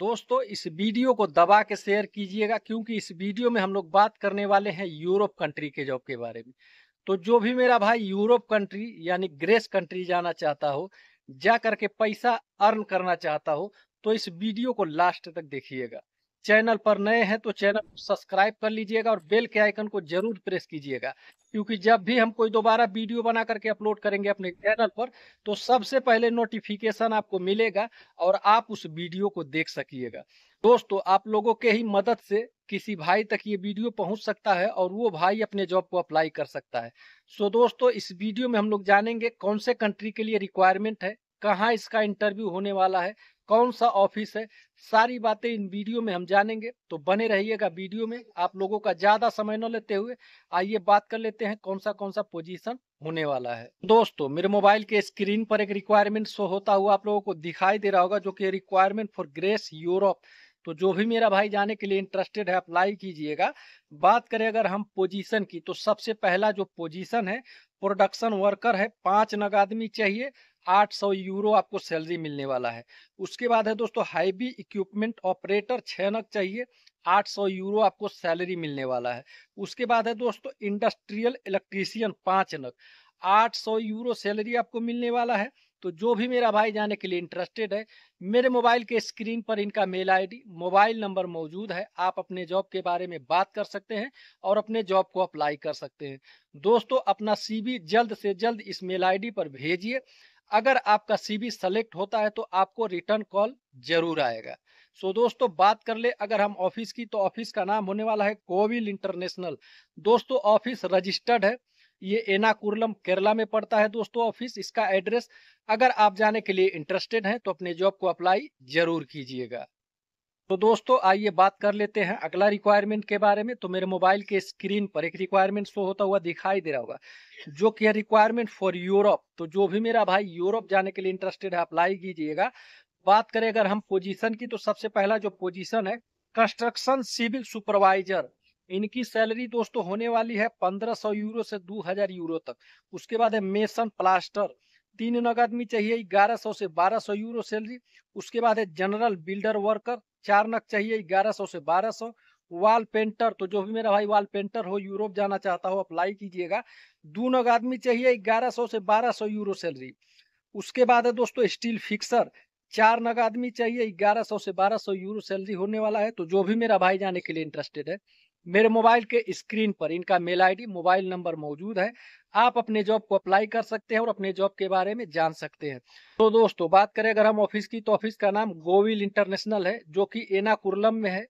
दोस्तों इस वीडियो को दबा के शेयर कीजिएगा क्योंकि इस वीडियो में हम लोग बात करने वाले हैं यूरोप कंट्री के जॉब के बारे में तो जो भी मेरा भाई यूरोप कंट्री यानी ग्रेस कंट्री जाना चाहता हो जा करके पैसा अर्न करना चाहता हो तो इस वीडियो को लास्ट तक देखिएगा चैनल पर नए हैं तो चैनल को सब्सक्राइब कर लीजिएगा और बेल के आइकन को जरूर प्रेस कीजिएगा क्योंकि जब भी हम कोई दोबारा वीडियो बना करके अपलोड करेंगे अपने चैनल पर तो सबसे पहले नोटिफिकेशन आपको मिलेगा और आप उस वीडियो को देख सकिएगा दोस्तों आप लोगों के ही मदद से किसी भाई तक ये वीडियो पहुंच सकता है और वो भाई अपने जॉब को अप्लाई कर सकता है सो दोस्तों इस वीडियो में हम लोग जानेंगे कौन से कंट्री के लिए रिक्वायरमेंट है कहाँ इसका इंटरव्यू होने वाला है कौन सा ऑफिस है सारी बातें इन वीडियो में हम जानेंगे तो बने रहिएगा वीडियो में आप लोगों का ज़्यादा समय न लेते हुए आइए बात कर लेते हैं कौन सा कौन सा पोजीशन होने वाला है दोस्तों मेरे मोबाइल के स्क्रीन पर एक रिक्वायरमेंट शो होता हुआ आप लोगों को दिखाई दे रहा होगा जो कि रिक्वायरमेंट फॉर ग्रेस यूरोप तो जो भी मेरा भाई जाने के लिए इंटरेस्टेड है अप्लाई कीजिएगा बात करें अगर हम पोजीशन की तो सबसे पहला जो पोजीशन है प्रोडक्शन वर्कर है पांच नग आदमी चाहिए 800 यूरो आपको सैलरी मिलने वाला है उसके बाद है दोस्तों हाईबी इक्विपमेंट ऑपरेटर छनक चाहिए 800 यूरो आपको सैलरी मिलने वाला है उसके बाद है दोस्तों इंडस्ट्रियल इलेक्ट्रीशियन पाँच नक 800 यूरो सैलरी आपको मिलने वाला है तो जो भी मेरा भाई जाने के लिए इंटरेस्टेड है मेरे मोबाइल के स्क्रीन पर इनका मेल आईडी, मोबाइल नंबर मौजूद है आप अपने जॉब के बारे में बात कर सकते हैं और अपने जॉब को अप्लाई कर सकते हैं दोस्तों अपना सीबी जल्द से जल्द इस मेल आईडी पर भेजिए अगर आपका सीबी सेलेक्ट होता है तो आपको रिटर्न कॉल जरूर आएगा सो दोस्तों बात कर ले अगर हम ऑफिस की तो ऑफिस का नाम होने वाला है कोविल इंटरनेशनल दोस्तों ऑफिस रजिस्टर्ड है ये एनाकुरलम केरला में पड़ता है दोस्तों ऑफिस इसका एड्रेस अगर आप जाने के लिए इंटरेस्टेड हैं तो अपने जॉब को अप्लाई जरूर कीजिएगा तो दोस्तों आइए बात कर लेते हैं अगला रिक्वायरमेंट के बारे में तो मेरे मोबाइल के स्क्रीन पर एक रिक्वायरमेंट शो होता हुआ दिखाई दे रहा होगा जो कि रिक्वायरमेंट फॉर यूरोप तो जो भी मेरा भाई यूरोप जाने के लिए इंटरेस्टेड है अप्लाई कीजिएगा बात करें अगर हम पोजीशन की तो सबसे पहला जो पोजीशन है कंस्ट्रक्शन सिविल सुपरवाइजर इनकी सैलरी दोस्तों होने वाली है 1500 यूरो से 2000 यूरो तक उसके बाद है मेसन प्लास्टर तीन नगद में चाहिए 1100 से 1200 यूरो सैलरी उसके बाद है जनरल बिल्डर वर्कर चार नग चाहिए ग्यारह सौ से बारह सौ वॉल पेंटर तो जो भी मेरा भाई वॉल पेंटर हो यूरोप जाना चाहता हो अप्लाई कीजिएगा दो नग आदमी चाहिए ग्यारह सौ से बारह सौ यूरो सैलरी उसके बाद है दोस्तों स्टील फिक्सर चार नग आदमी चाहिए ग्यारह सौ से बारह सौ यूरो सैलरी होने वाला है तो जो भी मेरा भाई जाने के लिए इंटरेस्टेड है मेरे मोबाइल के स्क्रीन पर इनका मेल आईडी मोबाइल नंबर मौजूद है आप अपने जॉब को अप्लाई कर सकते हैं और अपने जॉब के बारे में जान सकते हैं तो दोस्तों बात करें अगर हम ऑफिस की तो ऑफिस का नाम गोविल इंटरनेशनल है जो कि एनाकुरलम में है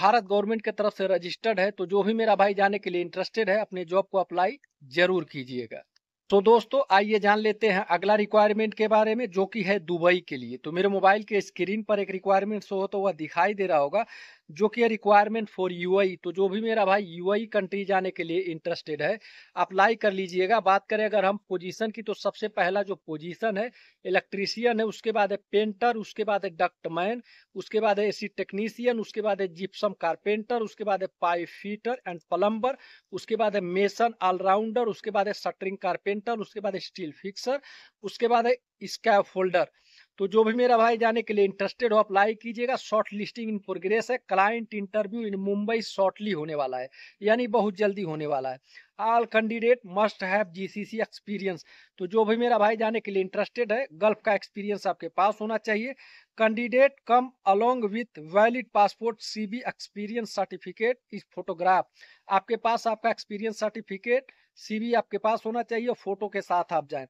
भारत गवर्नमेंट की तरफ से रजिस्टर्ड है तो जो भी मेरा भाई जाने के लिए इंटरेस्टेड है अपने जॉब को अप्लाई जरूर कीजिएगा तो दोस्तों आइए जान लेते हैं अगला रिक्वायरमेंट के बारे में जो कि है दुबई के लिए तो मेरे मोबाइल के स्क्रीन पर एक रिक्वायरमेंट शो हो तो वह दिखाई दे रहा होगा जो कि रिक्वायरमेंट फॉर यूआई तो जो भी मेरा भाई यूआई कंट्री जाने के लिए इंटरेस्टेड है अप्लाई कर लीजिएगा बात करें अगर हम पोजीशन की तो सबसे पहला जो पोजीशन है इलेक्ट्रीशियन है उसके बाद है पेंटर उसके बाद है डक्टमैन उसके बाद है एसी टेक्नीशियन उसके बाद है जिप्सम कारपेंटर उसके बाद है पाइप फीटर एंड प्लम्बर उसके बाद है मेसन ऑलराउंडर उसके बाद है शटरिंग कारपेंटर उसके बाद स्टील फिक्सर उसके बाद है स्कैप होल्डर तो जो भी मेरा भाई जाने के लिए इंटरेस्टेड हो अप्लाई कीजिएगा शॉर्ट लिस्टिंग इन प्रोग्रेस है client interview in Mumbai shortly होने वाला है यानी बहुत जल्दी होने वाला है all candidate must have GCC experience तो जो भी मेरा भाई जाने के लिए इंटरेस्टेड है गल्फ का एक्सपीरियंस आपके पास होना चाहिए candidate come along with valid passport CV experience certificate इस फोटोग्राफ आपके पास आपका एक्सपीरियंस सर्टिफिकेट सीबी आपके पास होना चाहिए फोटो के साथ आप जाए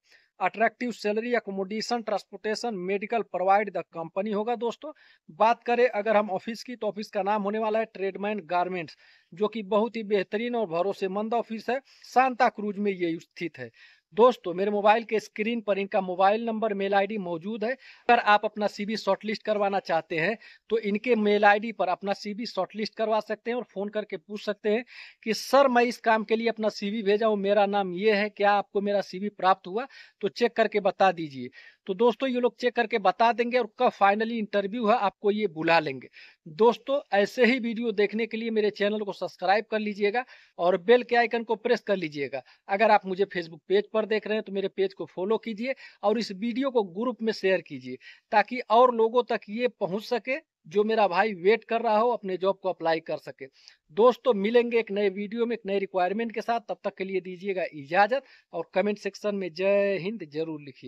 attractive salary accommodation transportation medical provide the company होगा दोस्तों बात करें अगर हम ऑफिस की तो ऑफिस का नाम होने वाला है ट्रेडमैन गारमेंट्स जो कि बहुत ही बेहतरीन और भरोसेमंद ऑफिस है सांता क्रूज में ये स्थित है दोस्तों मेरे मोबाइल के स्क्रीन पर इनका मोबाइल नंबर मेल आईडी मौजूद है अगर आप अपना बी शॉर्टलिस्ट करवाना चाहते हैं तो इनके मेल आईडी पर अपना बी शॉर्टलिस्ट करवा सकते हैं और फोन करके पूछ सकते हैं कि सर मैं इस काम के लिए अपना बी भेजा हूँ मेरा नाम ये है क्या आपको मेरा बी प्राप्त हुआ तो चेक करके बता दीजिए तो दोस्तों ये लोग चेक करके बता देंगे और कब फाइनली इंटरव्यू है आपको ये बुला लेंगे दोस्तों ऐसे ही वीडियो देखने के लिए मेरे चैनल को सब्सक्राइब कर लीजिएगा और बेल के आइकन को प्रेस कर लीजिएगा अगर आप मुझे फेसबुक पेज पर पर देख रहे हैं तो मेरे पेज को फॉलो कीजिए और इस वीडियो को ग्रुप में शेयर कीजिए ताकि और लोगों तक ये पहुंच सके जो मेरा भाई वेट कर रहा हो अपने जॉब को अप्लाई कर सके दोस्तों मिलेंगे एक नए वीडियो में एक नए रिक्वायरमेंट के साथ तब तक के लिए दीजिएगा इजाज़त और कमेंट सेक्शन में जय हिंद जरूर लिखिए